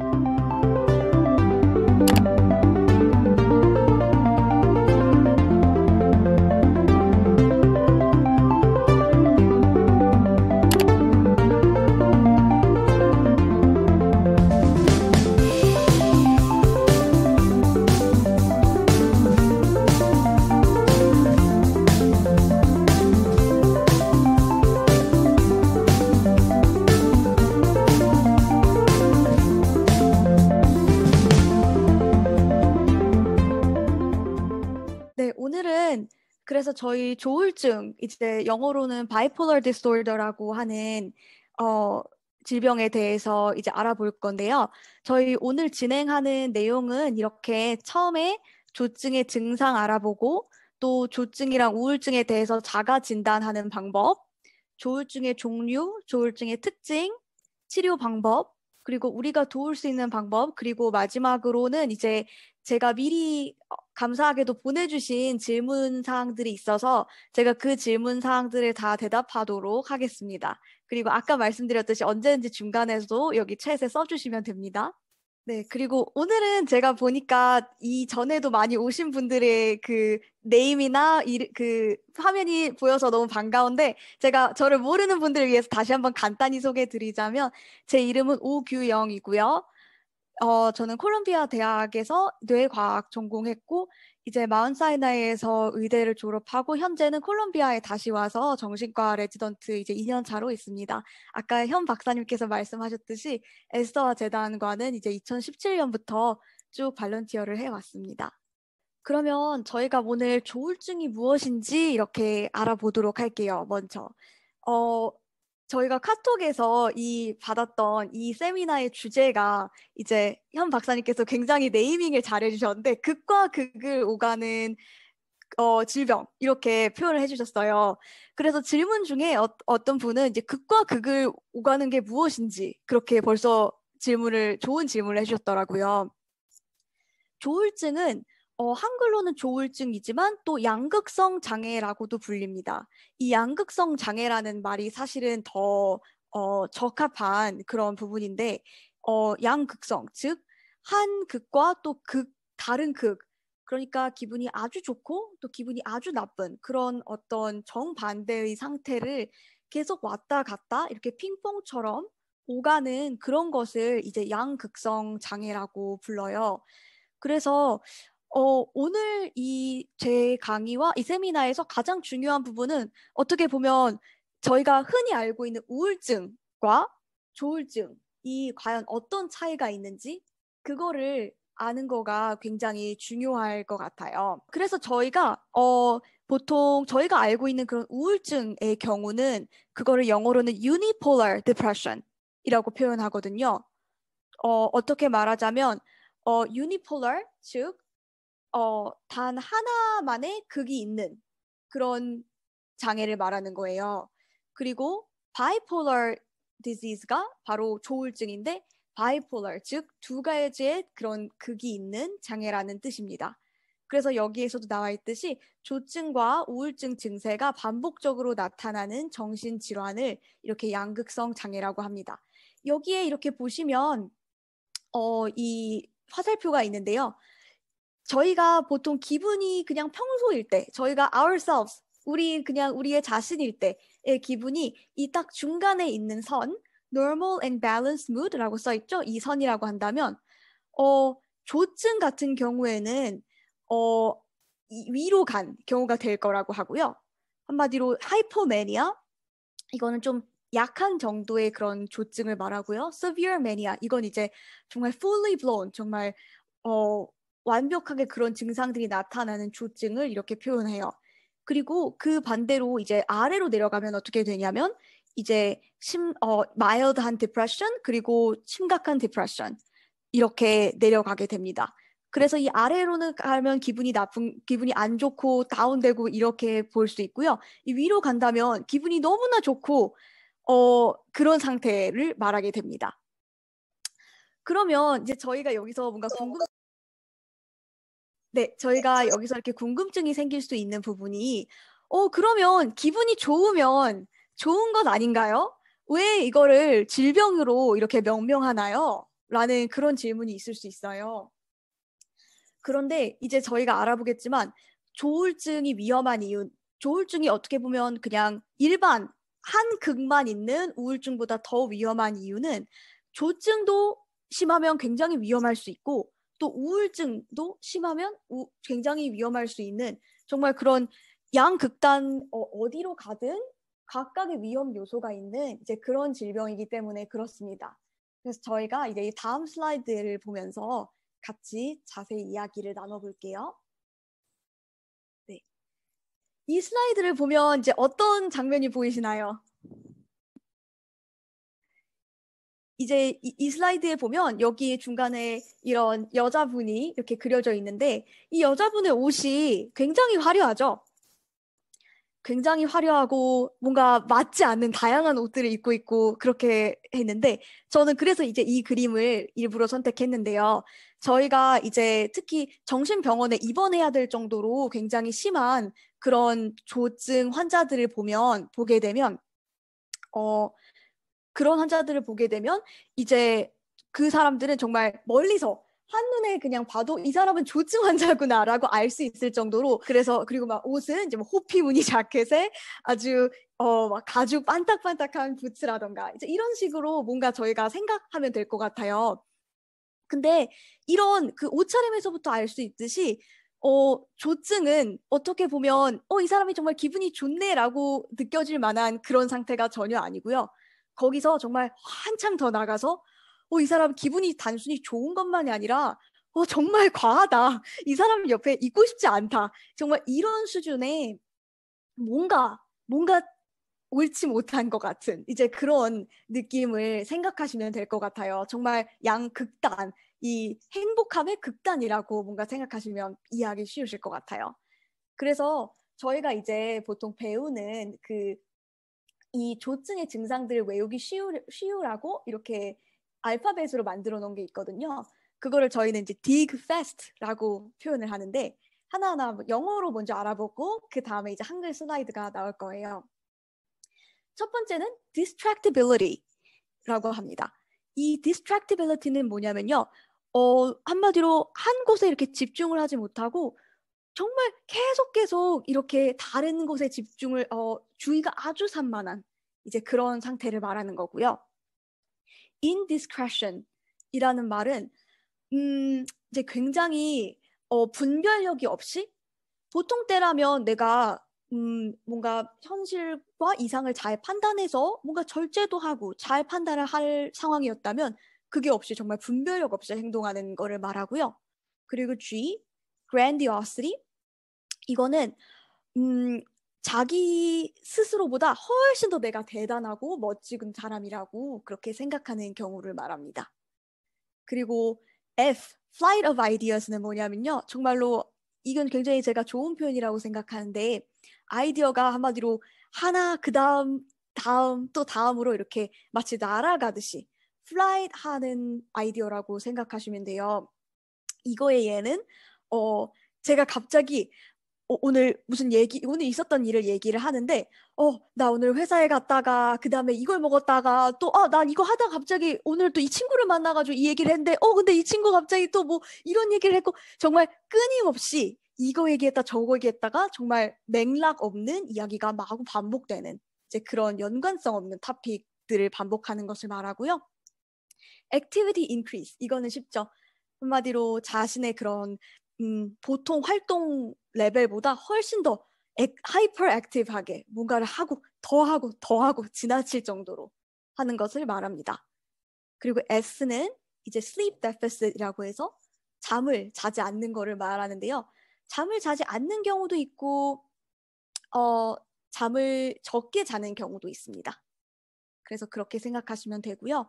you 저희 조울증 이제 영어로는 바이 p o 디스 r d i 라고 하는 어 질병에 대해서 이제 알아볼 건데요. 저희 오늘 진행하는 내용은 이렇게 처음에 조증의 증상 알아보고 또 조증이랑 우울증에 대해서 자가 진단하는 방법, 조울증의 종류, 조울증의 특징, 치료 방법, 그리고 우리가 도울 수 있는 방법, 그리고 마지막으로는 이제 제가 미리 어, 감사하게도 보내주신 질문 사항들이 있어서 제가 그 질문 사항들을 다 대답하도록 하겠습니다. 그리고 아까 말씀드렸듯이 언제든지 중간에도 여기 챗에 써주시면 됩니다. 네, 그리고 오늘은 제가 보니까 이전에도 많이 오신 분들의 그 네임이나 그 화면이 보여서 너무 반가운데 제가 저를 모르는 분들을 위해서 다시 한번 간단히 소개해 드리자면 제 이름은 오규영이고요. 어, 저는 콜롬비아 대학에서 뇌과학 전공했고, 이제 마운사이나에서 의대를 졸업하고, 현재는 콜롬비아에 다시 와서 정신과 레지던트 이제 2년 차로 있습니다. 아까 현 박사님께서 말씀하셨듯이 에스더와 재단과는 이제 2017년부터 쭉 발런티어를 해왔습니다. 그러면 저희가 오늘 조울증이 무엇인지 이렇게 알아보도록 할게요, 먼저. 어, 저희가 카톡에서 이 받았던 이 세미나의 주제가 이제 현 박사님께서 굉장히 네이밍을 잘해주셨는데 극과 극을 오가는 어, 질병 이렇게 표현을 해주셨어요. 그래서 질문 중에 어, 떤 분은 이제 극과 극을 오가는 게 무엇인지 그렇게 벌써 질문을 좋은 질문을 해주셨더라고요. 조울증은 어, 한글로는 조울증이지만 또 양극성 장애라고도 불립니다. 이 양극성 장애라는 말이 사실은 더 어, 적합한 그런 부분인데 어, 양극성 즉 한 극과 또 극 다른 극 그러니까 기분이 아주 좋고 또 기분이 아주 나쁜 그런 어떤 정반대의 상태를 계속 왔다 갔다 이렇게 핑퐁처럼 오가는 그런 것을 이제 양극성 장애라고 불러요. 그래서 어, 오늘 이 제 강의와 이 세미나에서 가장 중요한 부분은 어떻게 보면 저희가 흔히 알고 있는 우울증과 조울증, 이 과연 어떤 차이가 있는지 그거를 아는 거가 굉장히 중요할 것 같아요. 그래서 저희가 어, 보통 저희가 알고 있는 그런 우울증의 경우는 그거를 영어로는 unipolar depression이라고 표현하거든요. 어, 어떻게 말하자면 어, unipolar 즉 어, 단 하나만의 극이 있는 그런 장애를 말하는 거예요. 그리고 bipolar disease가 바로 조울증인데 bipolar 즉 두 가지의 그런 극이 있는 장애라는 뜻입니다. 그래서 여기에서도 나와 있듯이 조증과 우울증 증세가 반복적으로 나타나는 정신 질환을 이렇게 양극성 장애라고 합니다. 여기에 이렇게 보시면 어, 이 화살표가 있는데요. 저희가 보통 기분이 그냥 평소일 때, 저희가 ourselves, 우리 그냥 우리의 자신일 때의 기분이 이 딱 중간에 있는 선, normal and balanced mood라고 써 있죠. 이 선이라고 한다면 어, 조증 같은 경우에는 어, 위로 간 경우가 될 거라고 하고요. 한마디로 hypomania 이거는 좀 약한 정도의 그런 조증을 말하고요. severe mania 이건 이제 정말 fully blown 정말 어 완벽하게 그런 증상들이 나타나는 조증을 이렇게 표현해요. 그리고 그 반대로 이제 아래로 내려가면 어떻게 되냐면 이제 심, 어, 마일드한 디프레션 그리고 심각한 디프레션 이렇게 내려가게 됩니다. 그래서 이 아래로는 가면 기분이 나쁜, 기분이 안 좋고 다운되고 이렇게 볼 수 있고요. 이 위로 간다면 기분이 너무나 좋고 어, 그런 상태를 말하게 됩니다. 그러면 이제 저희가 여기서 뭔가 궁금 네, 저희가 여기서 이렇게 궁금증이 생길 수 있는 부분이, 어, 그러면 기분이 좋으면 좋은 것 아닌가요? 왜 이거를 질병으로 이렇게 명명하나요? 라는 그런 질문이 있을 수 있어요. 그런데 이제 저희가 알아보겠지만, 조울증이 위험한 이유, 조울증이 어떻게 보면 그냥 일반, 한 극만 있는 우울증보다 더 위험한 이유는 조증도 심하면 굉장히 위험할 수 있고, 또 우울증도 심하면 우, 굉장히 위험할 수 있는 정말 그런 양극단 어, 어디로 가든 각각의 위험 요소가 있는 이제 그런 질병이기 때문에 그렇습니다. 그래서 저희가 이제 다음 슬라이드를 보면서 같이 자세히 이야기를 나눠볼게요. 네. 이 슬라이드를 보면 이제 어떤 장면이 보이시나요? 이제 이, 이, 슬라이드에 보면 여기 중간에 이런 여자분이 이렇게 그려져 있는데 이 여자분의 옷이 굉장히 화려하죠. 굉장히 화려하고 뭔가 맞지 않는 다양한 옷들을 입고 있고 그렇게 했는데 저는 그래서 이제 이 그림을 일부러 선택했는데요. 저희가 이제 특히 정신병원에 입원해야 될 정도로 굉장히 심한 그런 조증 환자들을 보면 보게 되면 어 그런 환자들을 보게 되면 이제 그 사람들은 정말 멀리서 한눈에 그냥 봐도 이 사람은 조증 환자구나라고 알 수 있을 정도로 그래서 그리고 막 옷은 이제 뭐 호피 무늬 자켓에 아주 어막 가죽 반딱반딱한 부츠라던가 이제 이런 식으로 뭔가 저희가 생각하면 될 것 같아요. 근데 이런 그 옷차림에서부터 알 수 있듯이 어, 조증은 어떻게 보면, 어, 이 사람이 정말 기분이 좋네라고 느껴질 만한 그런 상태가 전혀 아니고요. 거기서 정말 한참 더 나가서 어, 이 사람 기분이 단순히 좋은 것만이 아니라 어, 정말 과하다. 이 사람 옆에 있고 싶지 않다. 정말 이런 수준의 뭔가, 뭔가 옳지 못한 것 같은 이제 그런 느낌을 생각하시면 될 것 같아요. 정말 양극단, 이 행복함의 극단이라고 뭔가 생각하시면 이해하기 쉬우실 것 같아요. 그래서 저희가 이제 보통 배우는 그이 조증의 증상들을 외우기 쉬우, 쉬우라고 이렇게 알파벳으로 만들어 놓은 게 있거든요. 그거를 저희는 이제 dig fast라고 표현을 하는데 하나하나 영어로 먼저 알아보고 그 다음에 이제 한글 슬라이드가 나올 거예요. 첫 번째는 distractibility라고 합니다. 이 distractibility는 뭐냐면요. 어, 한마디로 한 곳에 이렇게 집중을 하지 못하고 정말 계속 계속 이렇게 다른 곳에 집중을 어, 주의가 아주 산만한 이제 그런 상태를 말하는 거고요. indiscretion이라는 말은 음, 이제 굉장히 어, 분별력이 없이 보통 때라면 내가 음, 뭔가 현실과 이상을 잘 판단해서 뭔가 절제도 하고 잘 판단을 할 상황이었다면 그게 없이 정말 분별력 없이 행동하는 거를 말하고요. 그리고 G, grandiosity 이거는 음, 자기 스스로보다 훨씬 더 내가 대단하고 멋진 사람이라고 그렇게 생각하는 경우를 말합니다. 그리고 F, flight of ideas는 뭐냐면요. 정말로 이건 굉장히 제가 좋은 표현이라고 생각하는데 아이디어가 한마디로 하나 그다음 다음 또 다음으로 이렇게 마치 날아가듯이 flight 하는 아이디어라고 생각하시면 돼요. 이거의 예는 어 제가 갑자기 어, 오늘 무슨 얘기, 오늘 있었던 일을 얘기를 하는데, 어, 나 오늘 회사에 갔다가, 그 다음에 이걸 먹었다가, 또, 아 난 이거 하다가 갑자기 오늘 또 이 친구를 만나가지고 이 얘기를 했는데, 어, 근데 이 친구 갑자기 또 뭐 이런 얘기를 했고, 정말 끊임없이 이거 얘기했다, 저거 얘기했다가 정말 맥락 없는 이야기가 마구 반복되는 이제 그런 연관성 없는 토픽들을 반복하는 것을 말하고요. Activity increase, 이거는 쉽죠. 한마디로 자신의 그런 음, 보통 활동 레벨보다 훨씬 더 하이퍼 액티브하게 뭔가를 하고 더 하고 더 하고 지나칠 정도로 하는 것을 말합니다. 그리고 S는 이제 sleep deficit이라고 해서 잠을 자지 않는 거를 말하는데요. 잠을 자지 않는 경우도 있고 어, 잠을 적게 자는 경우도 있습니다. 그래서 그렇게 생각하시면 되고요.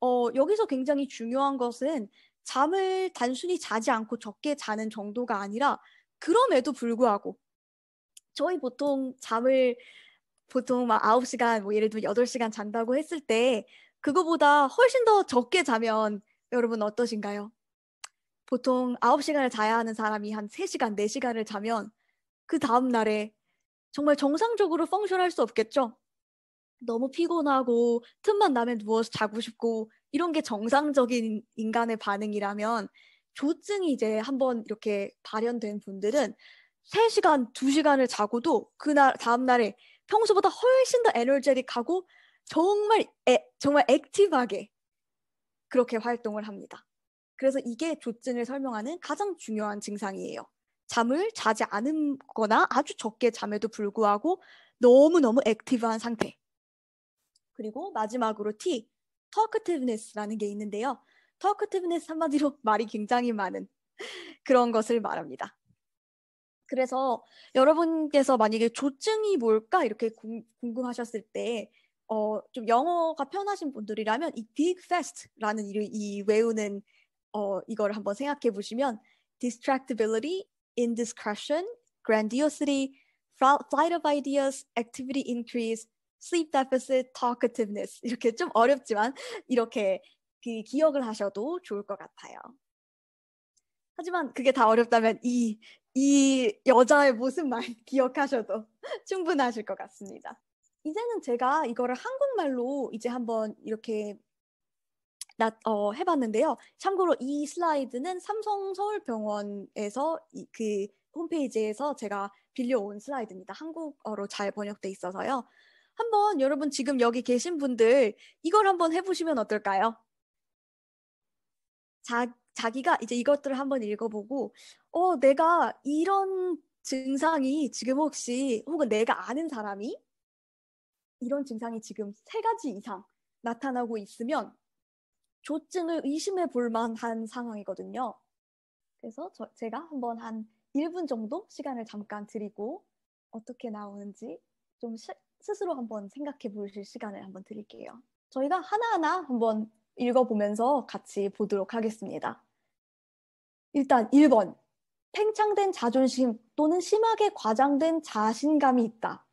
어, 여기서 굉장히 중요한 것은 잠을 단순히 자지 않고 적게 자는 정도가 아니라 그럼에도 불구하고 저희 보통 잠을 보통 막 9시간 뭐 예를 들면 8시간 잔다고 했을 때 그거보다 훨씬 더 적게 자면 여러분 어떠신가요? 보통 9시간을 자야 하는 사람이 한 3시간, 4시간을 자면 그 다음 날에 정말 정상적으로 펑션할 수 없겠죠? 너무 피곤하고 틈만 나면 누워서 자고 싶고 이런 게 정상적인 인간의 반응이라면 조증이 이제 한번 이렇게 발현된 분들은 3시간, 2시간을 자고도 그날 다음 날에 평소보다 훨씬 더 에너제릭하고 정말 애, 정말 액티브하게 그렇게 활동을 합니다. 그래서 이게 조증을 설명하는 가장 중요한 증상이에요. 잠을 자지 않거나 아주 적게 잠에도 불구하고 너무너무 액티브한 상태. 그리고 마지막으로 T, talkativeness라는 게 있는데요. talkativeness 한마디로 말이 굉장히 많은 그런 것을 말합니다. 그래서 여러분께서 만약에 조증이 뭘까 이렇게 궁금하셨을 때 어, 좀 영어가 편하신 분들이라면 이 Big Fest라는 이, 이 외우는 어, 이걸 한번 생각해 보시면 distractibility, indiscretion, grandiosity, flight of ideas, activity increase, sleep deficit talkativeness 이렇게 좀 어렵지만 이렇게 그 기억을 하셔도 좋을 것 같아요. 하지만 그게 다 어렵다면 이, 이 여자의 모습만 기억하셔도 충분하실 것 같습니다. 이제는 제가 이거를 한국말로 이제 한번 이렇게 나, 어, 해봤는데요. 참고로 이 슬라이드는 삼성 서울병원에서 그 홈페이지에서 제가 빌려온 슬라이드입니다. 한국어로 잘 번역돼 있어서요. 한번 여러분 지금 여기 계신 분들 이걸 한번 해보시면 어떨까요? 자, 자기가 이제 이것들을 한번 읽어보고, 어, 내가 이런 증상이 지금 혹시, 혹은 내가 아는 사람이 이런 증상이 지금 세 가지 이상 나타나고 있으면 조증을 의심해 볼 만한 상황이거든요. 그래서 저, 제가 한번 한 1분 정도 시간을 잠깐 드리고 어떻게 나오는지 좀 시, 스스로 한번 생각해 보실 시간을 한번 드릴게요. 저희가 하나하나 한번 읽어보면서 같이 보도록 하겠습니다. 일단 1번. 팽창된 자존심 또는 심하게 과장된 자신감이 있다.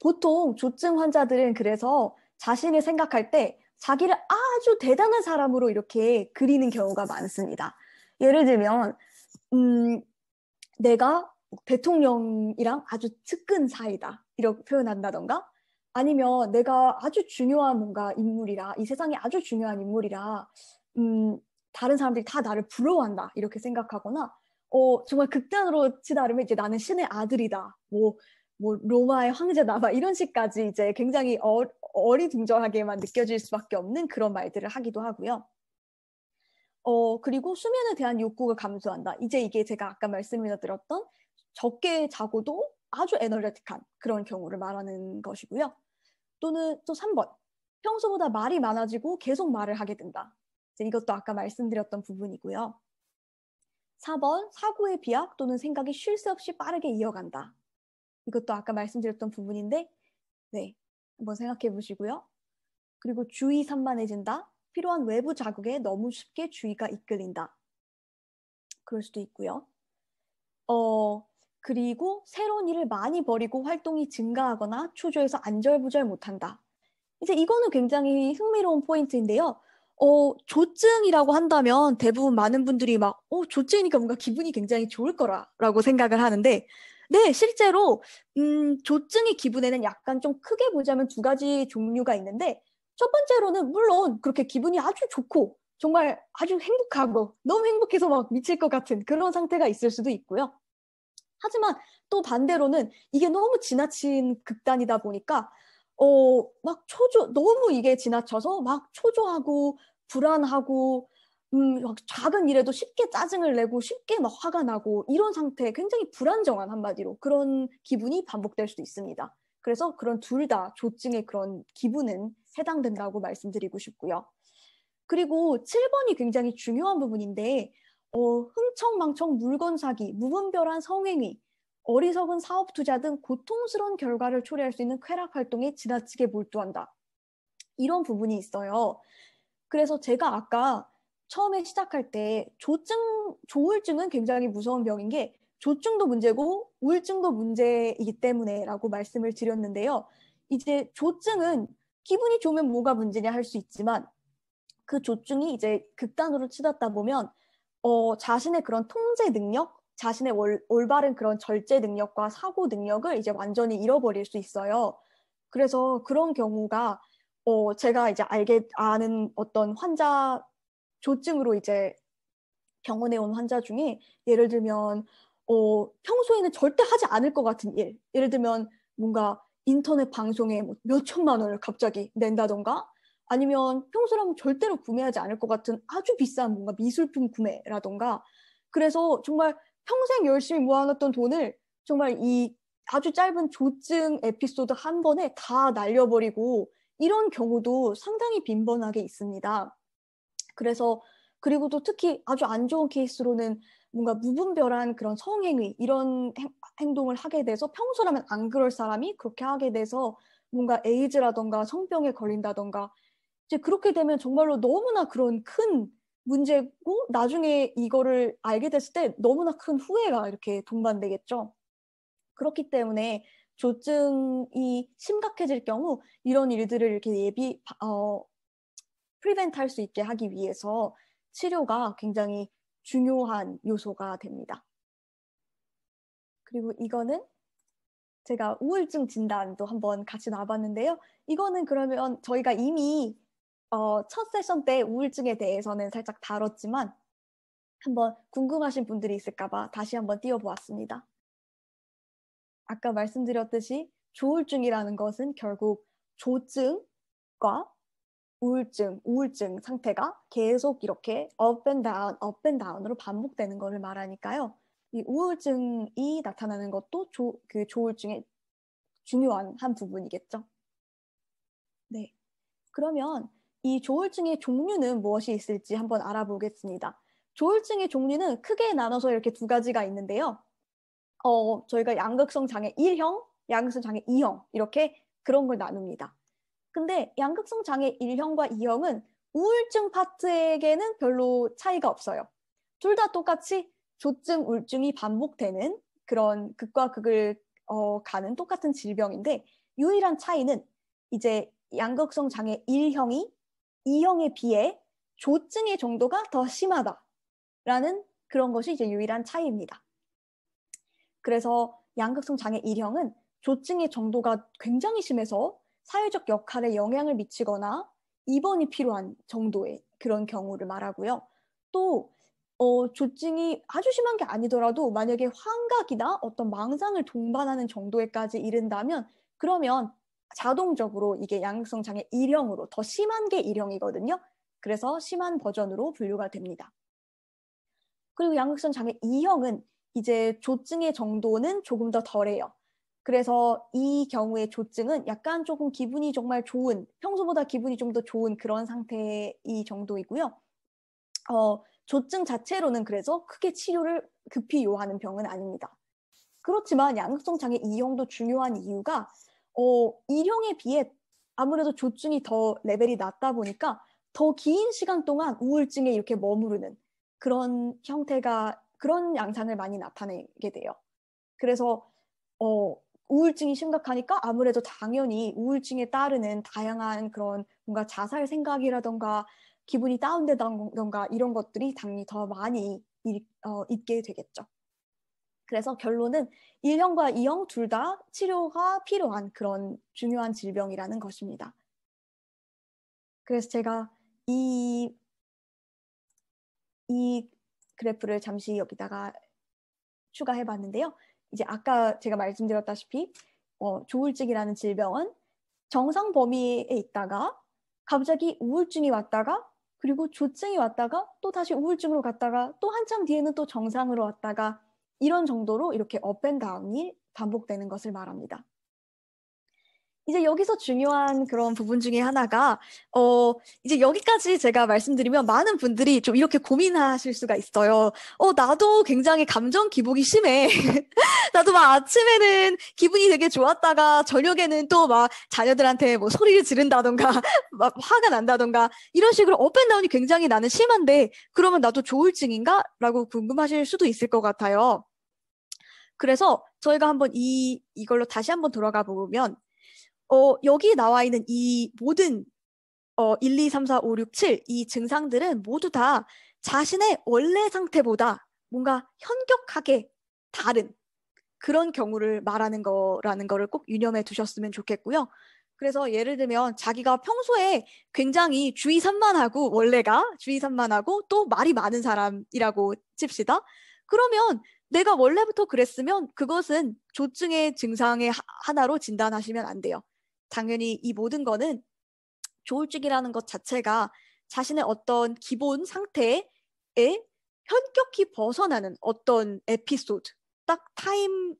보통 조증 환자들은 그래서 자신을 생각할 때 자기를 아주 대단한 사람으로 이렇게 그리는 경우가 많습니다. 예를 들면, 음, 내가 대통령이랑 아주 측근 사이다. 이렇게 표현한다던가 아니면 내가 아주 중요한 뭔가 인물이라 이 세상에 아주 중요한 인물이라 음, 다른 사람들이 다 나를 부러워한다 이렇게 생각하거나 어, 정말 극단으로 치다르면 이제 나는 신의 아들이다 뭐, 뭐 로마의 황제다 막 이런 식까지 이제 굉장히 어, 어리둥절하게만 느껴질 수밖에 없는 그런 말들을 하기도 하고요. 어, 그리고 수면에 대한 욕구가 감소한다. 이제 이게 제가 아까 말씀드렸던 적게 자고도 아주 에너레틱한 그런 경우를 말하는 것이고요. 또는 또 3번 평소보다 말이 많아지고 계속 말을 하게 된다. 이것도 아까 말씀드렸던 부분이고요. 4번 사고의 비약 또는 생각이 쉴 새 없이 빠르게 이어간다. 이것도 아까 말씀드렸던 부분인데 네 한번 생각해 보시고요. 그리고 주의 산만해진다. 필요한 외부 자극에 너무 쉽게 주의가 이끌린다. 그럴 수도 있고요. 어, 그리고 새로운 일을 많이 벌이고 활동이 증가하거나 초조해서 안절부절 못한다. 이제 이거는 굉장히 흥미로운 포인트인데요. 어, 조증이라고 한다면 대부분 많은 분들이 막, 어, 조증이니까 뭔가 기분이 굉장히 좋을 거라라고 생각을 하는데, 네, 실제로, 음, 조증의 기분에는 약간 좀 크게 보자면 두 가지 종류가 있는데, 첫 번째로는 물론 그렇게 기분이 아주 좋고, 정말 아주 행복하고, 너무 행복해서 막 미칠 것 같은 그런 상태가 있을 수도 있고요. 하지만 또 반대로는 이게 너무 지나친 극단이다 보니까 어막 초조 너무 이게 지나쳐서 막 초조하고 불안하고 음, 막 작은 일에도 쉽게 짜증을 내고 쉽게 막 화가 나고 이런 상태 굉장히 불안정한 한마디로 그런 기분이 반복될 수도 있습니다. 그래서 그런 둘 다 조증의 그런 기분은 해당된다고 말씀드리고 싶고요. 그리고 7번이 굉장히 중요한 부분인데 어, 흥청망청 물건 사기, 무분별한 성행위, 어리석은 사업 투자 등 고통스러운 결과를 초래할 수 있는 쾌락 활동에 지나치게 몰두한다. 이런 부분이 있어요. 그래서 제가 아까 처음에 시작할 때 조증, 조울증은 굉장히 무서운 병인 게 조증도 문제고 우울증도 문제이기 때문에라고 말씀을 드렸는데요. 이제 조증은 기분이 좋으면 뭐가 문제냐 할 수 있지만 그 조증이 이제 극단으로 치닫다 보면 어, 자신의 그런 통제 능력, 자신의 월, 올바른 그런 절제 능력과 사고 능력을 이제 완전히 잃어버릴 수 있어요. 그래서 그런 경우가 어, 제가 이제 알게 아는 어떤 환자 조증으로 이제 병원에 온 환자 중에 예를 들면 어, 평소에는 절대 하지 않을 것 같은 일, 예를 들면 뭔가 인터넷 방송에 뭐몇 천만 원을 갑자기 낸다던가 아니면 평소라면 절대로 구매하지 않을 것 같은 아주 비싼 뭔가 미술품 구매라던가 그래서 정말 평생 열심히 모아놨던 돈을 정말 이 아주 짧은 조증 에피소드 한 번에 다 날려버리고 이런 경우도 상당히 빈번하게 있습니다. 그래서 그리고 또 특히 아주 안 좋은 케이스로는 뭔가 무분별한 그런 성행위 이런 행, 동을 하게 돼서 평소라면 안 그럴 사람이 그렇게 하게 돼서 뭔가 에이즈라던가 성병에 걸린다던가 이제 그렇게 되면 정말로 너무나 그런 큰 문제고 나중에 이거를 알게 됐을 때 너무나 큰 후회가 이렇게 동반되겠죠. 그렇기 때문에 조증이 심각해질 경우 이런 일들을 이렇게 예비 어 프리벤트 할 수 있게 하기 위해서 치료가 굉장히 중요한 요소가 됩니다. 그리고 이거는 제가 우울증 진단도 한번 같이 나봤는데요. 이거는 그러면 저희가 이미 어, 첫 세션 때 우울증에 대해서는 살짝 다뤘지만 한번 궁금하신 분들이 있을까봐 다시 한번 띄워보았습니다. 아까 말씀드렸듯이 조울증이라는 것은 결국 조증과 우울증, 우울증 상태가 계속 이렇게 업앤다운, 업앤다운으로 반복되는 것을 말하니까요. 이 우울증이 나타나는 것도 조, 그 조울증의 중요한 한 부분이겠죠. 네. 그러면 이 조울증의 종류는 무엇이 있을지 한번 알아보겠습니다. 조울증의 종류는 크게 나눠서 이렇게 두 가지가 있는데요. 어, 저희가 양극성 장애 1형, 양극성 장애 2형 이렇게 그런 걸 나눕니다. 근데 양극성 장애 1형과 2형은 우울증 파트에게는 별로 차이가 없어요. 둘 다 똑같이 조증, 우울증이 반복되는 그런 극과 극을 어, 가는 똑같은 질병인데 유일한 차이는 이제 양극성 장애 1형이 E형에 비해 조증의 정도가 더 심하다라는 그런 것이 이제 유일한 차이입니다. 그래서 양극성 장애 1형은 조증의 정도가 굉장히 심해서 사회적 역할에 영향을 미치거나 입원이 필요한 정도의 그런 경우를 말하고요. 또 어, 조증이 아주 심한 게 아니더라도 만약에 환각이나 어떤 망상을 동반하는 정도에까지 이른다면 그러면 자동적으로 이게 양극성 장애 1형으로 더 심한 게 1형이거든요. 그래서 심한 버전으로 분류가 됩니다. 그리고 양극성 장애 2형은 이제 조증의 정도는 조금 더 덜해요. 그래서 이 경우의 조증은 약간 조금 기분이 정말 좋은, 평소보다 기분이 좀 더 좋은 그런 상태의 정도이고요. 어, 조증 자체로는 그래서 크게 치료를 급히 요하는 병은 아닙니다. 그렇지만 양극성 장애 2형도 중요한 이유가 어, 일형에 비해 아무래도 조증이 더 레벨이 낮다 보니까 더 긴 시간 동안 우울증에 이렇게 머무르는 그런 형태가 그런 양상을 많이 나타내게 돼요. 그래서 어, 우울증이 심각하니까 아무래도 당연히 우울증에 따르는 다양한 그런 뭔가 자살 생각이라던가 기분이 다운되던가 이런 것들이 당연히 더 많이 있, 어, 있게 되겠죠. 그래서 결론은 1형과 2형 둘 다 치료가 필요한 그런 중요한 질병이라는 것입니다. 그래서 제가 이, 이 그래프를 잠시 여기다가 추가해 봤는데요. 이제 아까 제가 말씀드렸다시피 어, 조울증이라는 질병은 정상 범위에 있다가 갑자기 우울증이 왔다가 그리고 조증이 왔다가 또 다시 우울증으로 갔다가 또 한참 뒤에는 또 정상으로 왔다가 이런 정도로 이렇게 업앤다운이 반복되는 것을 말합니다. 이제 여기서 중요한 그런 부분 중에 하나가 어 이제 여기까지 제가 말씀드리면 많은 분들이 좀 이렇게 고민하실 수가 있어요. 어 나도 굉장히 감정 기복이 심해. 나도 막 아침에는 기분이 되게 좋았다가 저녁에는 또 막 자녀들한테 뭐 소리를 지른다던가 막 화가 난다던가 이런 식으로 업앤다운이 굉장히 나는 심한데 그러면 나도 조울증인가라고 궁금하실 수도 있을 것 같아요. 그래서 저희가 한번 이 이걸로 다시 한번 돌아가 보면 어, 여기 나와 있는 이 모든 어, 1, 2, 3, 4, 5, 6, 7 이 증상들은 모두 다 자신의 원래 상태보다 뭔가 현격하게 다른 그런 경우를 말하는 거라는 거를 꼭 유념해 두셨으면 좋겠고요. 그래서 예를 들면 자기가 평소에 굉장히 주의 산만하고 원래가 주의 산만하고 또 말이 많은 사람이라고 칩시다. 그러면 내가 원래부터 그랬으면 그것은 조증의 증상의 하나로 진단하시면 안 돼요. 당연히 이 모든 거는 조울증이라는 것 자체가 자신의 어떤 기본 상태에 현격히 벗어나는 어떤 에피소드, 딱 타임이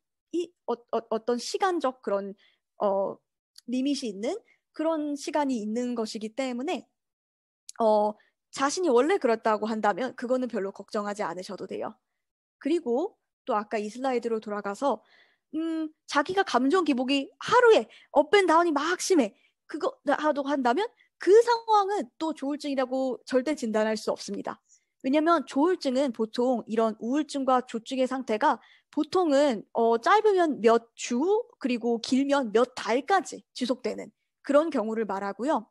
어, 어, 떤 시간적 그런 어, 리밋이 있는 그런 시간이 있는 것이기 때문에 어, 자신이 원래 그렇다고 한다면 그거는 별로 걱정하지 않으셔도 돼요. 그리고 또 아까 이 슬라이드로 돌아가서 음, 자기가 감정 기복이 하루에 업앤다운이 막 심해. 그거 하도록 한다면 그 상황은 또 조울증이라고 절대 진단할 수 없습니다. 왜냐면 조울증은 보통 이런 우울증과 조증의 상태가 보통은 어, 짧으면 몇 주 그리고 길면 몇 달까지 지속되는 그런 경우를 말하고요.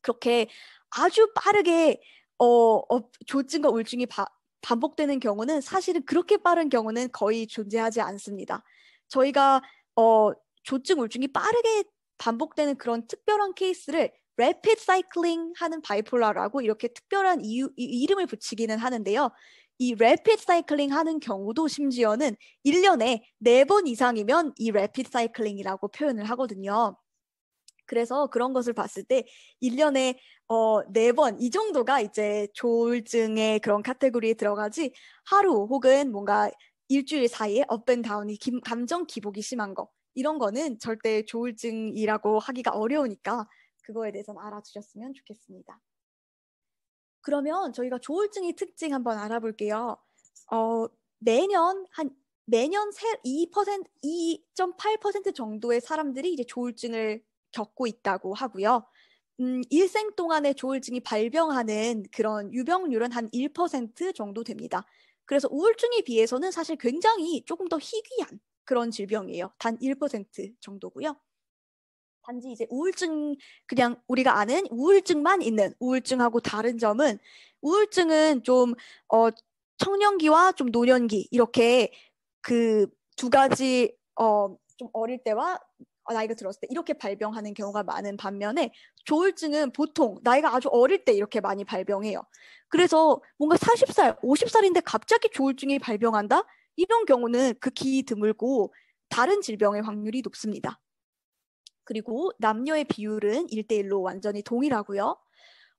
그렇게 아주 빠르게 어, 어 조증과 우울증이 바, 반복되는 경우는 사실은 그렇게 빠른 경우는 거의 존재하지 않습니다. 저희가 어, 조증 우울증이 빠르게 반복되는 그런 특별한 케이스를 rapid cycling 하는 바이폴라라고 이렇게 특별한 이유, 이, 이름을 붙이기는 하는데요. 이 rapid cycling 하는 경우도 심지어는 1년에 4번 이상이면 이 rapid cycling이라고 표현을 하거든요. 그래서 그런 것을 봤을 때 1년에 어, 4번 이 정도가 이제 조울증의 그런 카테고리에 들어가지 하루 혹은 뭔가 일주일 사이에 업앤다운이 감정 기복이 심한 거 이런 거는 절대 조울증이라고 하기가 어려우니까 그거에 대해서 는 알아주셨으면 좋겠습니다. 그러면 저희가 조울증의 특징 한번 알아볼게요. 어, 매년 한 매년 2% 2.8% 정도의 사람들이 이제 조울증을 겪고 있다고 하고요. 음, 일생 동안에 조울증이 발병하는 그런 유병률은 한 1% 정도 됩니다. 그래서 우울증에 비해서는 사실 굉장히 조금 더 희귀한 그런 질병이에요. 단 1% 정도고요. 단지 이제 우울증 그냥 우리가 아는 우울증만 있는 우울증하고 다른 점은 우울증은 좀 어, 청년기와 좀 노년기 이렇게 그 두 가지 어, 좀 어릴 때와 어, 나이가 들었을 때 이렇게 발병하는 경우가 많은 반면에 조울증은 보통 나이가 아주 어릴 때 이렇게 많이 발병해요. 그래서 뭔가 40살, 50살인데 갑자기 조울증이 발병한다? 이런 경우는 극히 드물고 다른 질병의 확률이 높습니다. 그리고 남녀의 비율은 1대1로 완전히 동일하고요.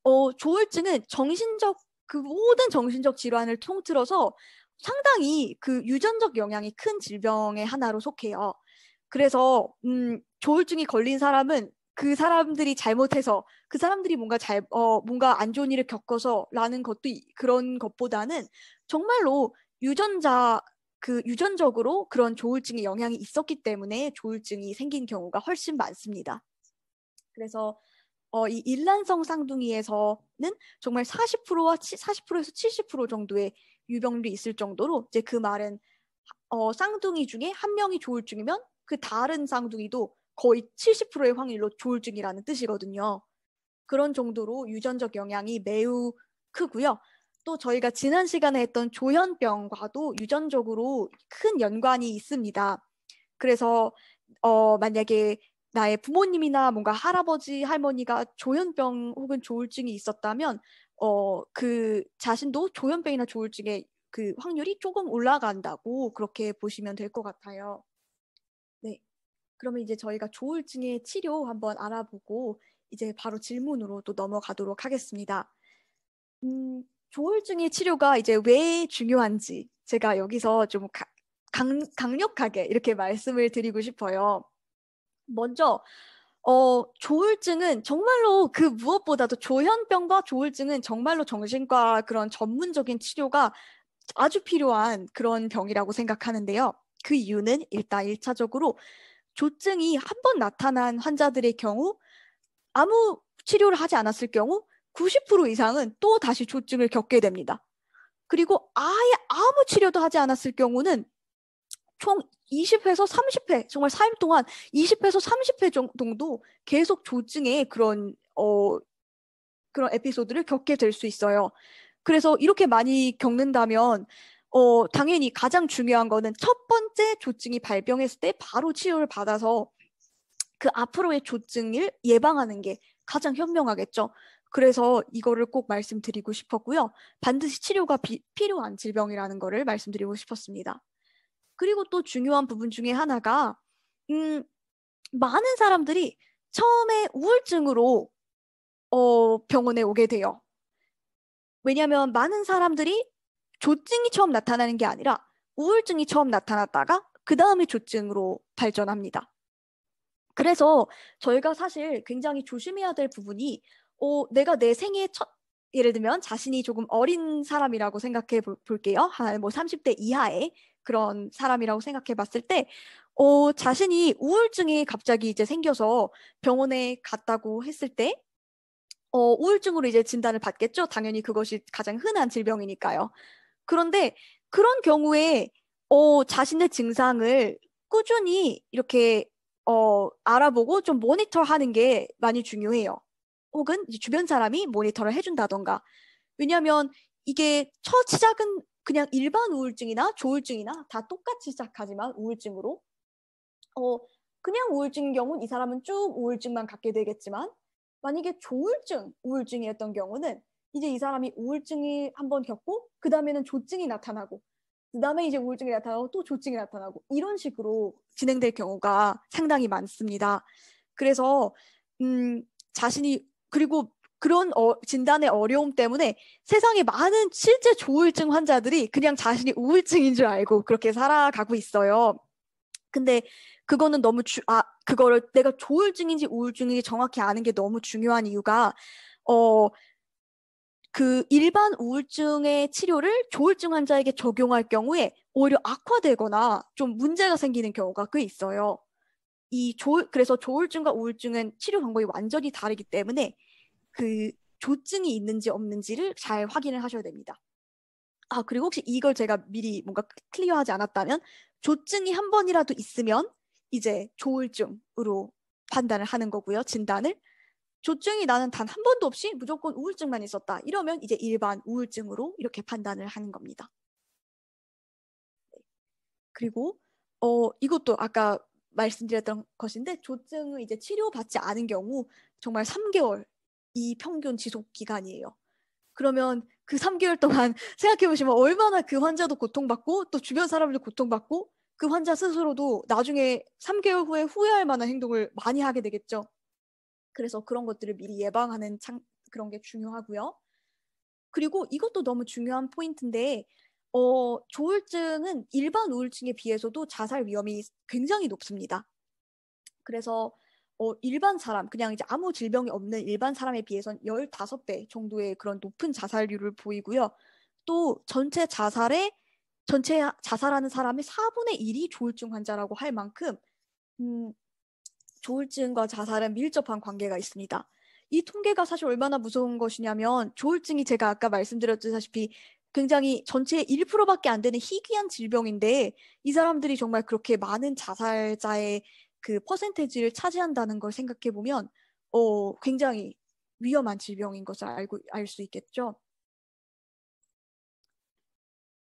어, 조울증은 정신적 그 모든 정신적 질환을 통틀어서 상당히 그 유전적 영향이 큰 질병의 하나로 속해요. 그래서 음, 조울증이 걸린 사람은 그 사람들이 잘못해서 그 사람들이 뭔가 잘어 뭔가 안 좋은 일을 겪어서라는 것도 그런 것보다는 정말로 유전자 그 유전적으로 그런 조울증의 영향이 있었기 때문에 조울증이 생긴 경우가 훨씬 많습니다. 그래서 어, 이 일란성 쌍둥이에서는 정말 40%와 치, 40%에서 70% 정도의 유병률이 있을 정도로 이제 그 말은 어, 쌍둥이 중에 한 명이 조울증이면 그 다른 쌍둥이도 거의 70%의 확률로 조울증이라는 뜻이거든요. 그런 정도로 유전적 영향이 매우 크고요. 또 저희가 지난 시간에 했던 조현병과도 유전적으로 큰 연관이 있습니다. 그래서 어, 만약에 나의 부모님이나 뭔가 할아버지, 할머니가 조현병 혹은 조울증이 있었다면 어, 그 자신도 조현병이나 조울증의 그 확률이 조금 올라간다고 그렇게 보시면 될 것 같아요. 그러면 이제 저희가 조울증의 치료 한번 알아보고 이제 바로 질문으로 또 넘어가도록 하겠습니다. 음, 조울증의 치료가 이제 왜 중요한지 제가 여기서 좀 가, 강, 강력하게 이렇게 말씀을 드리고 싶어요. 먼저 어, 조울증은 정말로 그 무엇보다도 조현병과 조울증은 정말로 정신과 그런 전문적인 치료가 아주 필요한 그런 병이라고 생각하는데요. 그 이유는 일단 일차적으로 조증이 한 번 나타난 환자들의 경우 아무 치료를 하지 않았을 경우 90% 이상은 또 다시 조증을 겪게 됩니다. 그리고 아예 아무 치료도 하지 않았을 경우는 총 20회에서 30회, 정말 4일 동안 20회에서 30회 정도 계속 조증의 그런 어 그런 에피소드를 겪게 될 수 있어요. 그래서 이렇게 많이 겪는다면 어, 당연히 가장 중요한 거는 첫 번째 조증이 발병했을 때 바로 치료를 받아서 그 앞으로의 조증을 예방하는 게 가장 현명하겠죠. 그래서 이거를 꼭 말씀드리고 싶었고요. 반드시 치료가 비, 필요한 질병이라는 거를 말씀드리고 싶었습니다. 그리고 또 중요한 부분 중에 하나가 음, 많은 사람들이 처음에 우울증으로 어, 병원에 오게 돼요. 왜냐하면 많은 사람들이 조증이 처음 나타나는 게 아니라 우울증이 처음 나타났다가 그 다음에 조증으로 발전합니다. 그래서 저희가 사실 굉장히 조심해야 될 부분이 어, 내가 내 생애 첫 예를 들면 자신이 조금 어린 사람이라고 생각해 볼게요. 한 뭐 30대 이하의 그런 사람이라고 생각해 봤을 때 어, 자신이 우울증이 갑자기 이제 생겨서 병원에 갔다고 했을 때 어, 우울증으로 이제 진단을 받겠죠. 당연히 그것이 가장 흔한 질병이니까요. 그런데 그런 경우에 어, 자신의 증상을 꾸준히 이렇게 어, 알아보고 좀 모니터하는 게 많이 중요해요. 혹은 주변 사람이 모니터를 해준다던가. 왜냐하면 이게 첫 시작은 그냥 일반 우울증이나 조울증이나 다 똑같이 시작하지만 우울증으로 어, 그냥 우울증인 경우는 이 사람은 쭉 우울증만 갖게 되겠지만 만약에 조울증, 우울증이었던 경우는 이제 이 사람이 우울증이 한번 겪고 그 다음에는 조증이 나타나고 그 다음에 이제 우울증이 나타나고 또 조증이 나타나고 이런 식으로 진행될 경우가 상당히 많습니다. 그래서 음, 자신이 그리고 그런 어, 진단의 어려움 때문에 세상에 많은 실제 조울증 환자들이 그냥 자신이 우울증인 줄 알고 그렇게 살아가고 있어요. 근데 그거는 너무 주, 아 그거를 내가 조울증인지 우울증인지 정확히 아는 게 너무 중요한 이유가 어그 일반 우울증의 치료를 조울증 환자에게 적용할 경우에 오히려 악화되거나 좀 문제가 생기는 경우가 꽤 있어요. 이 조, 그래서 조울증과 우울증은 치료 방법이 완전히 다르기 때문에 그 조증이 있는지 없는지를 잘 확인을 하셔야 됩니다. 아, 그리고 혹시 이걸 제가 미리 뭔가 클리어하지 않았다면 조증이 한 번이라도 있으면 이제 조울증으로 판단을 하는 거고요. 진단을. 조증이 나는 단 한 번도 없이 무조건 우울증만 있었다. 이러면 이제 일반 우울증으로 이렇게 판단을 하는 겁니다. 네. 그리고 어 이것도 아까 말씀드렸던 것인데 조증을 이제 치료받지 않은 경우 정말 3개월 이 평균 지속 기간이에요. 그러면 그 3개월 동안 생각해 보시면 얼마나 그 환자도 고통받고 또 주변 사람도 고통받고 그 환자 스스로도 나중에 3개월 후에 후회할 만한 행동을 많이 하게 되겠죠. 그래서 그런 것들을 미리 예방하는 창, 그런 게 중요하고요. 그리고 이것도 너무 중요한 포인트인데 어, 조울증은 일반 우울증에 비해서도 자살 위험이 굉장히 높습니다. 그래서 어, 일반 사람, 그냥 이제 아무 질병이 없는 일반 사람에 비해선 15배 정도의 그런 높은 자살률을 보이고요. 또 전체 자살에 전체 자살하는 사람의 4분의 1이 조울증 환자라고 할 만큼 음, 조울증과 자살은 밀접한 관계가 있습니다. 이 통계가 사실 얼마나 무서운 것이냐면 조울증이 제가 아까 말씀드렸다시피 굉장히 전체의 1%밖에 안 되는 희귀한 질병인데 이 사람들이 정말 그렇게 많은 자살자의 그 퍼센테지를 차지한다는 걸 생각해 보면 어 굉장히 위험한 질병인 것을 알고 알 수 있겠죠.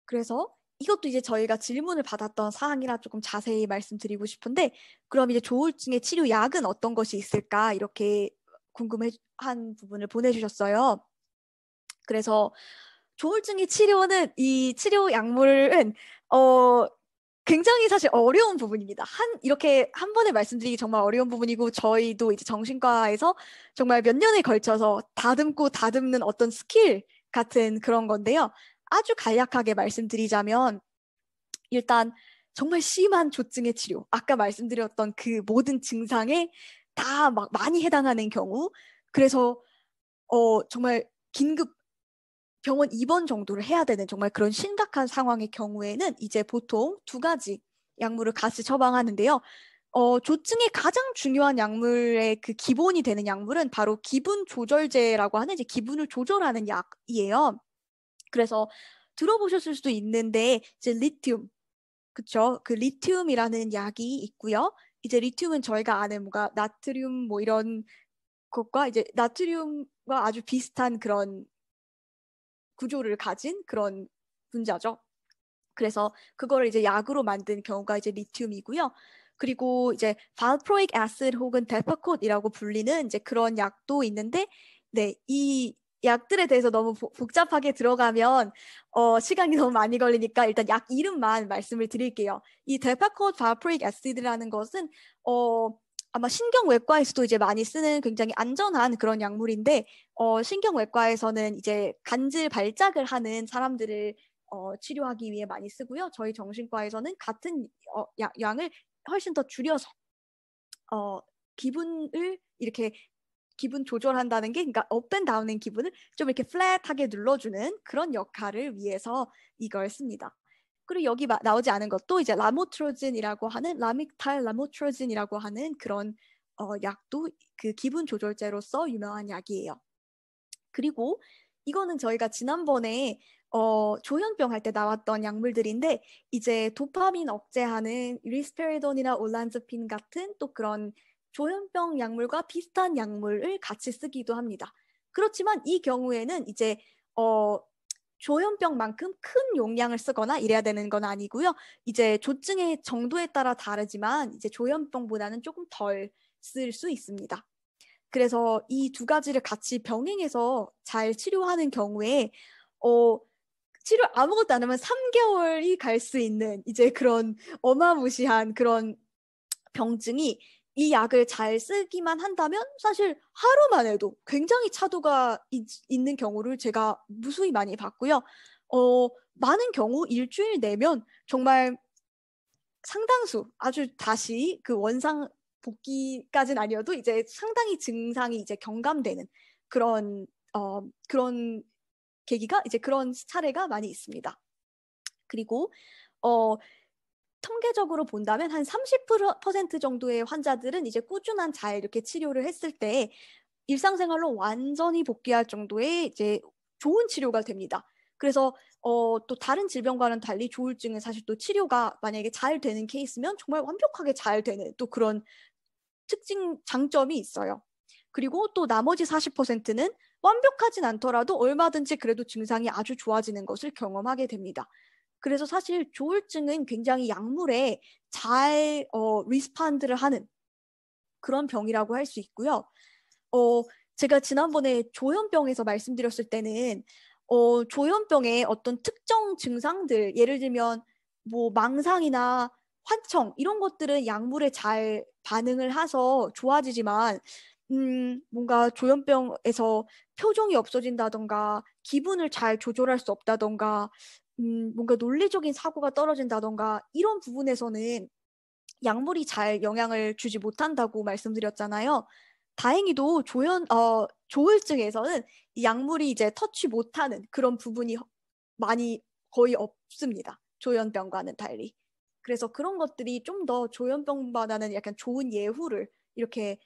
그래서 이것도 이제 저희가 질문을 받았던 사항이라 조금 자세히 말씀드리고 싶은데 그럼 이제 조울증의 치료 약은 어떤 것이 있을까 이렇게 궁금한 부분을 보내주셨어요. 그래서 조울증의 치료는 이 치료 약물은 어 굉장히 사실 어려운 부분입니다. 한 이렇게 한 번에 말씀드리기 정말 어려운 부분이고 저희도 이제 정신과에서 정말 몇 년에 걸쳐서 다듬고 다듬는 어떤 스킬 같은 그런 건데요. 아주 간략하게 말씀드리자면 일단 정말 심한 조증의 치료, 아까 말씀드렸던 그 모든 증상에 다 막 많이 해당하는 경우, 그래서 어 정말 긴급 병원 입원 정도를 해야 되는 정말 그런 심각한 상황의 경우에는 이제 보통 두 가지 약물을 같이 처방하는데요. 어, 조증의 가장 중요한 약물의 그 기본이 되는 약물은 바로 기분 조절제라고 하는 이제 기분을 조절하는 약이에요. 그래서 들어보셨을 수도 있는데 이제 리튬 그쵸 그 리튬이라는 약이 있고요. 이제 리튬은 저희가 아는 뭔가 나트륨 뭐 이런 것과 이제 나트륨과 아주 비슷한 그런 구조를 가진 그런 분자죠. 그래서 그거를 이제 약으로 만든 경우가 이제 리튬이고요. 그리고 이제 발프로익 애슬 혹은 데파콧이라고 불리는 이제 그런 약도 있는데 네, 이 약들에 대해서 너무 복잡하게 들어가면 어, 시간이 너무 많이 걸리니까 일단 약 이름만 말씀을 드릴게요. 이 델파코드 바프릭 애시드라는 것은 어, 아마 신경외과에서도 이제 많이 쓰는 굉장히 안전한 그런 약물인데 어, 신경외과에서는 이제 간질 발작을 하는 사람들을 어, 치료하기 위해 많이 쓰고요. 저희 정신과에서는 같은 어, 야, 양을 훨씬 더 줄여서 어, 기분을 이렇게 기분 조절한다는 게 그러니까 업앤다운인 기분을 좀 이렇게 플랫하게 눌러주는 그런 역할을 위해서 이걸 씁니다. 그리고 여기 나오지 않은 것도 이제 라모트로진이라고 하는 라믹탈 라모트로진이라고 하는 그런 어, 약도 그 기분 조절제로서 유명한 약이에요. 그리고 이거는 저희가 지난번에 어, 조현병 할 때 나왔던 약물들인데 이제 도파민 억제하는 리스페리돈이나 올란즈핀 같은 또 그런 조현병 약물과 비슷한 약물을 같이 쓰기도 합니다. 그렇지만 이 경우에는 이제 어, 조현병만큼 큰 용량을 쓰거나 이래야 되는 건 아니고요. 이제 조증의 정도에 따라 다르지만 이제 조현병보다는 조금 덜 쓸 수 있습니다. 그래서 이 두 가지를 같이 병행해서 잘 치료하는 경우에 어, 치료 아무것도 안 하면 3개월이 갈 수 있는 이제 그런 어마무시한 그런 병증이 이 약을 잘 쓰기만 한다면 사실 하루만 해도 굉장히 차도가 있, 있는 경우를 제가 무수히 많이 봤고요. 어, 많은 경우 일주일 내면 정말 상당수 아주 다시 그 원상 복귀까지는 아니어도 이제 상당히 증상이 이제 경감되는 그런 어, 그런 계기가 이제 그런 사례가 많이 있습니다. 그리고 어, 통계적으로 본다면 한 30% 정도의 환자들은 이제 꾸준한 잘 이렇게 치료를 했을 때 일상생활로 완전히 복귀할 정도의 이제 좋은 치료가 됩니다. 그래서 어, 또 다른 질병과는 달리 조울증은 사실 또 치료가 만약에 잘 되는 케이스면 정말 완벽하게 잘 되는 또 그런 특징 장점이 있어요. 그리고 또 나머지 40%는 완벽하진 않더라도 얼마든지 그래도 증상이 아주 좋아지는 것을 경험하게 됩니다. 그래서 사실 조울증은 굉장히 약물에 잘 어, 리스판드를 하는 그런 병이라고 할 수 있고요. 어, 제가 지난번에 조현병에서 말씀드렸을 때는 어, 조현병의 어떤 특정 증상들, 예를 들면 뭐 망상이나 환청 이런 것들은 약물에 잘 반응을 해서 좋아지지만 음, 뭔가 조현병에서 표정이 없어진다던가 기분을 잘 조절할 수 없다던가 음, 뭔가 논리적인 사고가 떨어진다던가 이런 부분에서는 약물이 잘 영향을 주지 못한다고 말씀드렸잖아요. 다행히도 조현 어 조울증에서는 약물이 이제 터치 못하는 그런 부분이 많이 거의 없습니다. 조현병과는 달리. 그래서 그런 것들이 좀 더 조현병보다는 약간 좋은 예후를 이렇게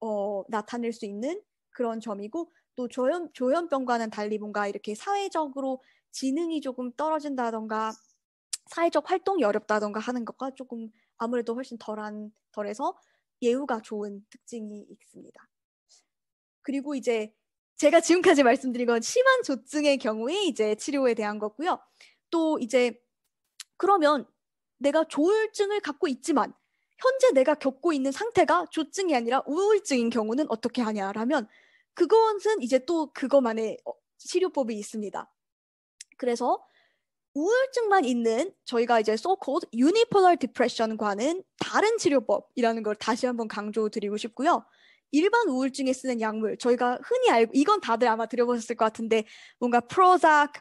어, 나타낼 수 있는 그런 점이고 또 조현 조현병과는 달리 뭔가 이렇게 사회적으로 지능이 조금 떨어진다던가 사회적 활동이 어렵다던가 하는 것과 조금 아무래도 훨씬 덜한 덜해서 예우가 좋은 특징이 있습니다. 그리고 이제 제가 지금까지 말씀드린 건 심한 조증의 경우에 이제 치료에 대한 거고요. 또 이제 그러면 내가 조울증을 갖고 있지만 현재 내가 겪고 있는 상태가 조증이 아니라 우울증인 경우는 어떻게 하냐라면 그것은 이제 또 그것만의 어, 치료법이 있습니다. 그래서 우울증만 있는 저희가 이제 so called unipolar depression과는 다른 치료법이라는 걸 다시 한번 강조드리고 싶고요. 일반 우울증에 쓰는 약물 저희가 흔히 알고 이건 다들 아마 들어보셨을 것 같은데 뭔가 프로작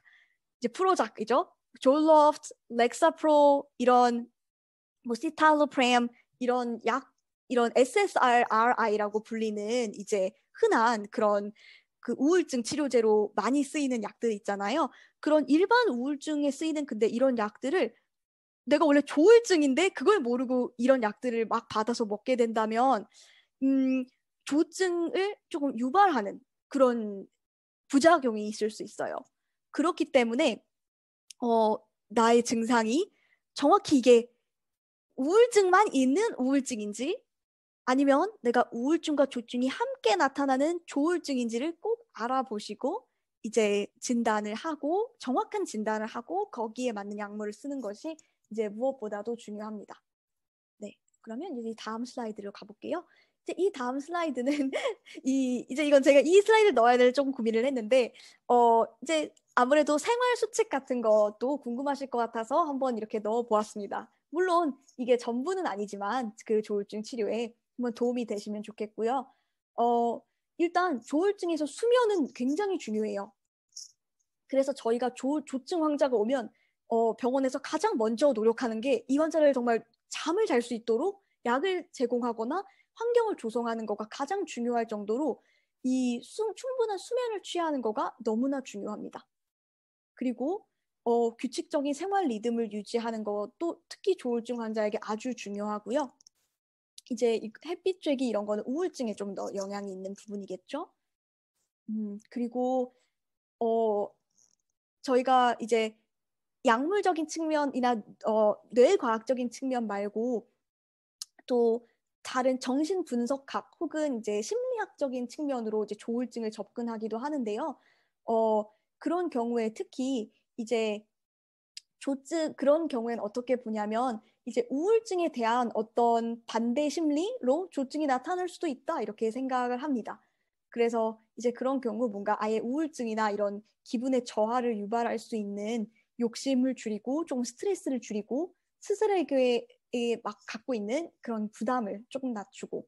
이제 프로작이죠. 졸로프트, 렉사프로 이런 뭐 시탈로프램 이런 약 이런 SSRI라고 불리는 이제 흔한 그런 그 우울증 치료제로 많이 쓰이는 약들 있잖아요. 그런 일반 우울증에 쓰이는 근데 이런 약들을 내가 원래 조울증인데 그걸 모르고 이런 약들을 막 받아서 먹게 된다면 음, 조증을 조금 유발하는 그런 부작용이 있을 수 있어요. 그렇기 때문에 어, 나의 증상이 정확히 이게 우울증만 있는 우울증인지 아니면 내가 우울증과 조증이 함께 나타나는 조울증인지를 꼭 알아보시고 이제 진단을 하고 정확한 진단을 하고 거기에 맞는 약물을 쓰는 것이 이제 무엇보다도 중요합니다. 네, 그러면 이제 다음 슬라이드로 가볼게요. 이제 이 다음 슬라이드는 이 이제 이건 제가 이 슬라이드를 넣어야 될좀 고민을 했는데 어 이제 아무래도 생활 수칙 같은 것도 궁금하실 것 같아서 한번 이렇게 넣어 보았습니다. 물론 이게 전부는 아니지만 그 조울증 치료에 한번 도움이 되시면 좋겠고요. 어 일단 조울증에서 수면은 굉장히 중요해요. 그래서 저희가 조, 조증 환자가 오면 어, 병원에서 가장 먼저 노력하는 게 이 환자를 정말 잠을 잘 수 있도록 약을 제공하거나 환경을 조성하는 거가 가장 중요할 정도로 이 수, 충분한 수면을 취하는 거가 너무나 중요합니다. 그리고 어, 규칙적인 생활 리듬을 유지하는 것도 특히 조울증 환자에게 아주 중요하고요. 이제 햇빛 쬐기 이런 거는 우울증에 좀 더 영향이 있는 부분이겠죠. 음, 그리고 어, 저희가 이제 약물적인 측면이나 어, 뇌과학적인 측면 말고 또 다른 정신 분석학 혹은 이제 심리학적인 측면으로 이제 조울증을 접근하기도 하는데요. 어, 그런 경우에 특히 이제 조증 그런 경우에는 어떻게 보냐면 이제 우울증에 대한 어떤 반대 심리로 조증이 나타날 수도 있다 이렇게 생각을 합니다. 그래서 이제 그런 경우 뭔가 아예 우울증이나 이런 기분의 저하를 유발할 수 있는 욕심을 줄이고 조금 스트레스를 줄이고 스스로에게 막 갖고 있는 그런 부담을 조금 낮추고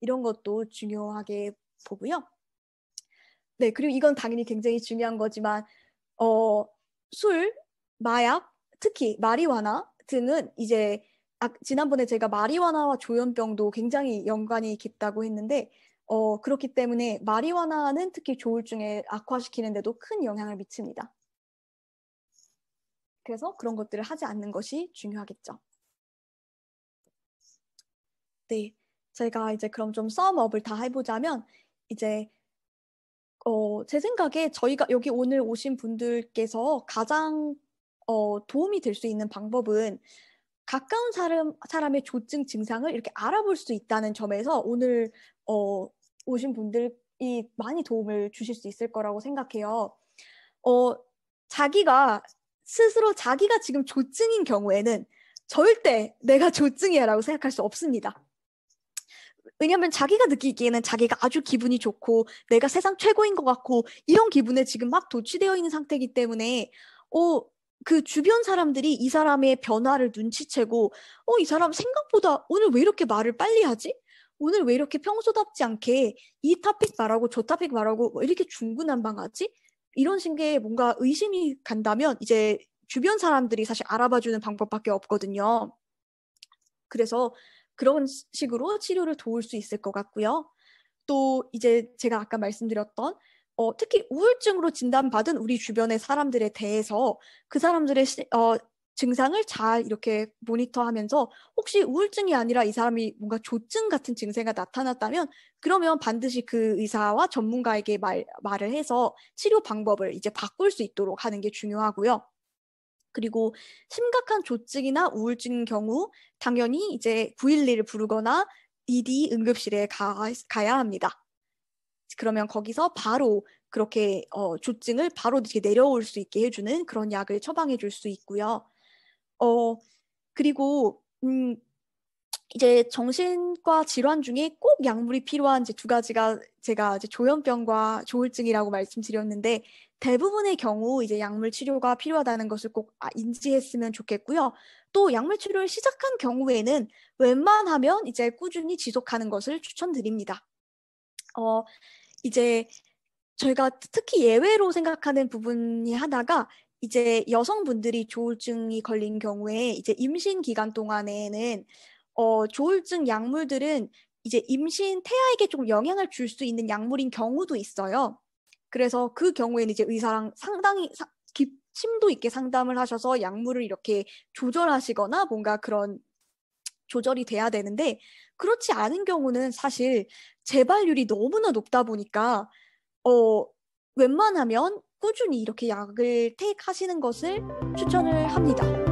이런 것도 중요하게 보고요. 네, 그리고 이건 당연히 굉장히 중요한 거지만 어, 술 마약, 특히 마리화나 등은 이제 아, 지난번에 제가 마리화나와 조현병도 굉장히 연관이 깊다고 했는데 어, 그렇기 때문에 마리화나는 특히 조울증에 악화시키는데도 큰 영향을 미칩니다. 그래서 그런 것들을 하지 않는 것이 중요하겠죠. 네, 제가 이제 그럼 좀 썸업을 다 해보자면 이제 어, 제 생각에 저희가 여기 오늘 오신 분들께서 가장 어, 도움이 될 수 있는 방법은 가까운 사람, 사람의 조증 증상을 이렇게 알아볼 수 있다는 점에서 오늘 어, 오신 분들이 많이 도움을 주실 수 있을 거라고 생각해요. 어, 자기가 스스로 자기가 지금 조증인 경우에는 절대 내가 조증이야라고 생각할 수 없습니다. 왜냐하면 자기가 느끼기에는 자기가 아주 기분이 좋고 내가 세상 최고인 것 같고 이런 기분에 지금 막 도취되어 있는 상태이기 때문에 어, 그 주변 사람들이 이 사람의 변화를 눈치채고 어 이 사람 생각보다 오늘 왜 이렇게 말을 빨리 하지? 오늘 왜 이렇게 평소답지 않게 이 토픽 말하고 저 토픽 말하고 왜 뭐 이렇게 중구난방하지? 이런 식의 뭔가 의심이 간다면 이제 주변 사람들이 사실 알아봐주는 방법밖에 없거든요. 그래서 그런 식으로 치료를 도울 수 있을 것 같고요. 또 이제 제가 아까 말씀드렸던 어, 특히 우울증으로 진단받은 우리 주변의 사람들에 대해서 그 사람들의 시, 어, 증상을 잘 이렇게 모니터하면서 혹시 우울증이 아니라 이 사람이 뭔가 조증 같은 증세가 나타났다면 그러면 반드시 그 의사와 전문가에게 말, 말을 해서 치료 방법을 이제 바꿀 수 있도록 하는 게 중요하고요. 그리고 심각한 조증이나 우울증 경우 당연히 이제 911을 부르거나 ED 응급실에 가, 가야 합니다. 그러면 거기서 바로 그렇게 어, 조증을 바로 이렇게 내려올 수 있게 해주는 그런 약을 처방해 줄 수 있고요. 어, 그리고 음, 이제 정신과 질환 중에 꼭 약물이 필요한 이제 두 가지가 제가 이제 조현병과 조울증이라고 말씀드렸는데 대부분의 경우 이제 약물 치료가 필요하다는 것을 꼭 아, 인지했으면 좋겠고요. 또 약물 치료를 시작한 경우에는 웬만하면 이제 꾸준히 지속하는 것을 추천드립니다. 어, 이제 저희가 특히 예외로 생각하는 부분이 하나가 이제 여성분들이 조울증이 걸린 경우에 이제 임신 기간 동안에는 어, 조울증 약물들은 이제 임신 태아에게 좀 영향을 줄 수 있는 약물인 경우도 있어요. 그래서 그 경우에는 이제 의사랑 상당히 사, 깊, 심도 있게 상담을 하셔서 약물을 이렇게 조절하시거나 뭔가 그런 조절이 돼야 되는데 그렇지 않은 경우는 사실 재발률이 너무나 높다 보니까 어 웬만하면 꾸준히 이렇게 약을 테이크하시는 것을 추천을 합니다.